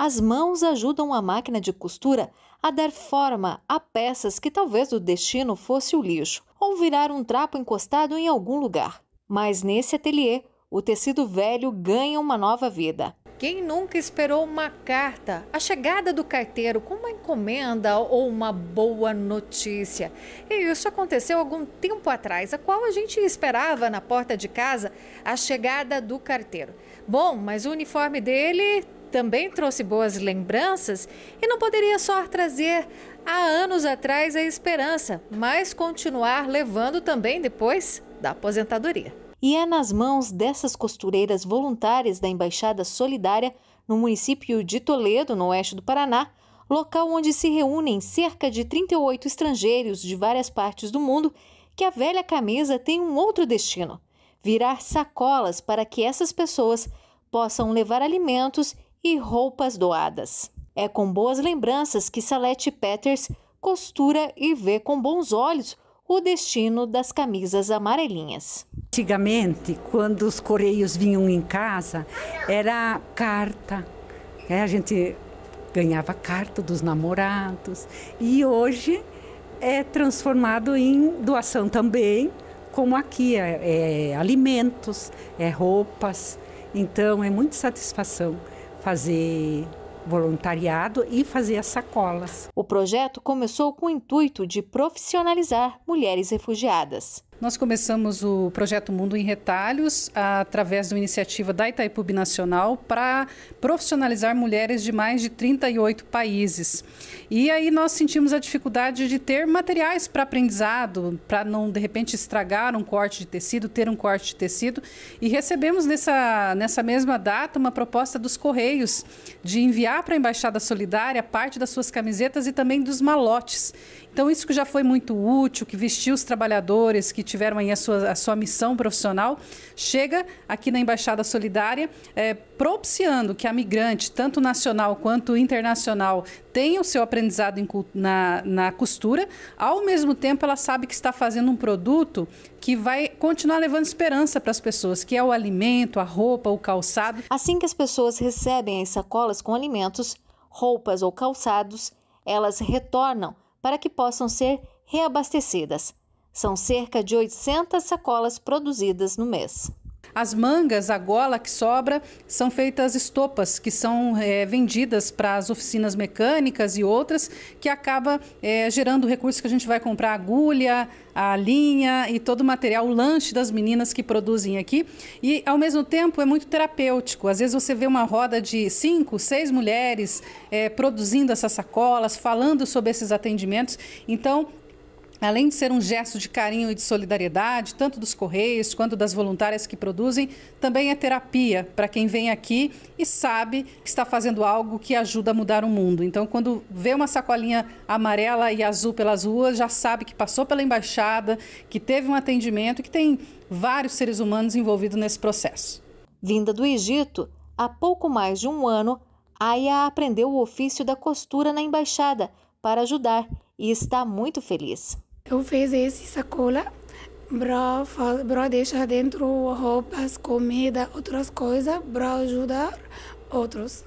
As mãos ajudam a máquina de costura a dar forma a peças que talvez o destino fosse o lixo ou virar um trapo encostado em algum lugar. Mas nesse ateliê, o tecido velho ganha uma nova vida. Quem nunca esperou uma carta, a chegada do carteiro com uma encomenda ou uma boa notícia? E isso aconteceu algum tempo atrás, a qual a gente esperava na porta de casa a chegada do carteiro. Bom, mas o uniforme dele também trouxe boas lembranças e não poderia só trazer há anos atrás a esperança, mas continuar levando também depois da aposentadoria. E é nas mãos dessas costureiras voluntárias da Embaixada Solidária no município de Toledo, no oeste do Paraná, local onde se reúnem cerca de 38 estrangeiros de várias partes do mundo, que a velha camisa tem um outro destino: virar sacolas para que essas pessoas possam levar alimentos e roupas doadas. É com boas lembranças que Salete Peters costura e vê com bons olhos o destino das camisas amarelinhas. Antigamente, quando os correios vinham em casa, era carta. É, a gente ganhava carta dos namorados. E hoje é transformado em doação também, como aqui: é, é alimentos, é roupas. Então, é muita satisfação fazer voluntariado e fazer as sacolas. O projeto começou com o intuito de profissionalizar mulheres refugiadas. Nós começamos o projeto Mundo em Retalhos através de uma iniciativa da Itaipu Nacional para profissionalizar mulheres de mais de 38 países. E aí nós sentimos a dificuldade de ter materiais para aprendizado, para não de repente estragar um corte de tecido, ter um corte de tecido. E recebemos nessa, nessa mesma data uma proposta dos Correios de enviar para a Embaixada Solidária parte das suas camisetas e também dos malotes. Então, isso que já foi muito útil, que vestiu os trabalhadores, que tiveram aí a sua, a sua missão profissional, chega aqui na Embaixada Solidária é, propiciando que a migrante, tanto nacional quanto internacional, tenha o seu aprendizado em, na, na costura. Ao mesmo tempo, ela sabe que está fazendo um produto que vai continuar levando esperança para as pessoas, que é o alimento, a roupa, o calçado. Assim que as pessoas recebem as sacolas com alimentos, roupas ou calçados, elas retornam para que possam ser reabastecidas. São cerca de 800 sacolas produzidas no mês. As mangas, a gola que sobra, são feitas estopas, que são é, vendidas para as oficinas mecânicas e outras, que acaba é, gerando recursos que a gente vai comprar agulha, a linha e todo o material, o lanche das meninas que produzem aqui. E, ao mesmo tempo, é muito terapêutico. Às vezes você vê uma roda de cinco, seis mulheres é, produzindo essas sacolas, falando sobre esses atendimentos. Então, Além de ser um gesto de carinho e de solidariedade, tanto dos Correios quanto das voluntárias que produzem, também é terapia para quem vem aqui e sabe que está fazendo algo que ajuda a mudar o mundo. Então, quando vê uma sacolinha amarela e azul pelas ruas, já sabe que passou pela embaixada, que teve um atendimento, e que tem vários seres humanos envolvidos nesse processo. Vinda do Egito, há pouco mais de um ano, Aya aprendeu o ofício da costura na embaixada para ajudar e está muito feliz. Eu fiz esse sacola para para deixar dentro roupas, comida, outras coisas para ajudar outros.